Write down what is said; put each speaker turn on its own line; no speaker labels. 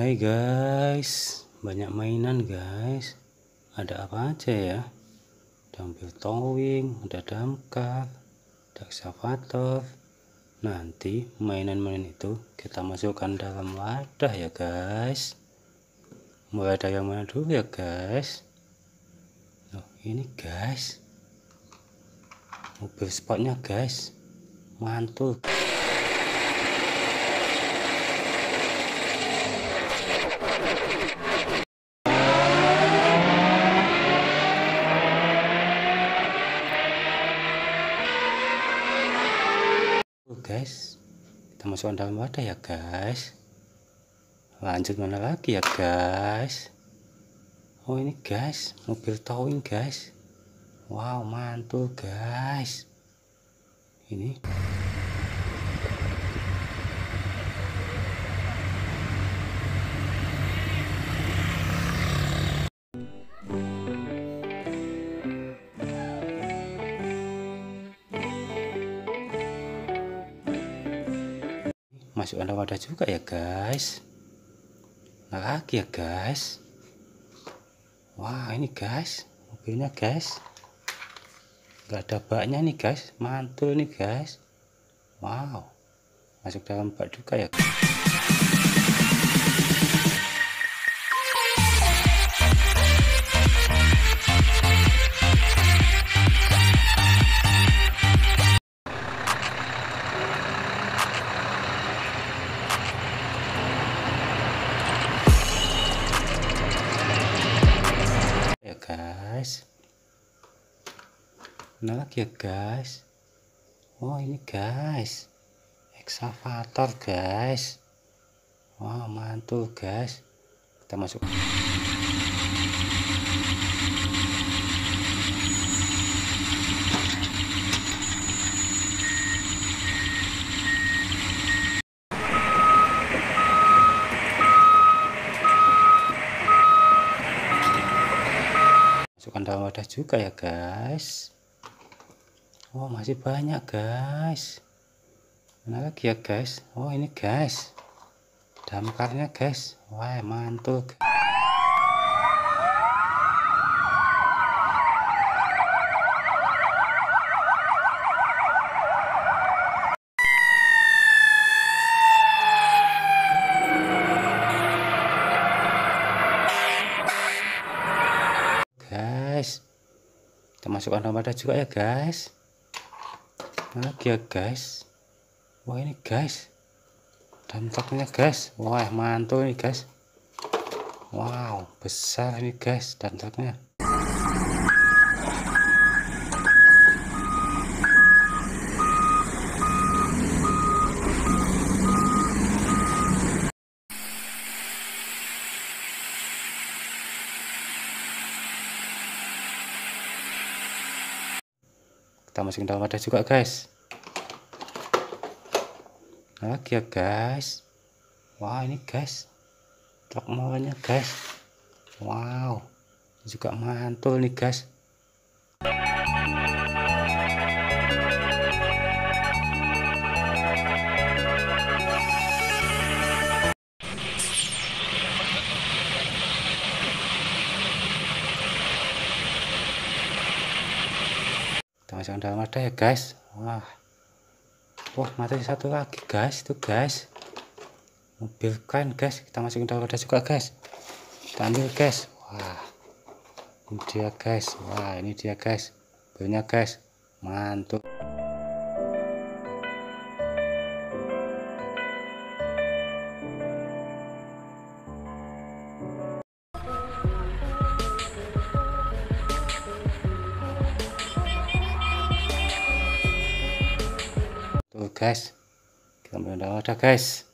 Hai guys, banyak mainan guys. Ada apa aja ya? Dumbbell towing, ada damkar, ada excavator. Nanti mainan-mainan itu kita masukkan dalam wadah ya guys. Mulai dari yang mana dulu ya guys? ini guys. Mobil spotnya guys. Mantul. guys kita masukkan dalam wadah ya guys lanjut mana lagi ya guys oh ini guys mobil towing guys wow mantul guys ini masuk anda wadah juga ya guys nah lagi ya guys wah ini guys mobilnya guys nggak ada baknya nih guys mantul nih guys wow masuk dalam bak juga ya guys. guys mana lagi ya guys oh ini guys excavator guys wow mantul guys kita masuk kandang wadah juga ya guys Oh masih banyak guys mana lagi ya guys Oh ini guys damkarnya guys wah mantul guys. masukkan Ramadan juga ya guys Mana lagi ya guys wah ini guys dan dampaknya guys wah mantul ini guys wow besar ini guys dan dampaknya kita masukin dalam wadah juga guys lagi ya guys wah ini guys truk molnya guys wow juga mantul nih guys masukkan dalam ada ya guys wah wah mati satu lagi guys itu guys mobil kan guys kita masukin dalam ada juga guys kita ambil guys wah ini dia guys wah ini dia guys mobilnya guys mantul guys kita belum olahraga guys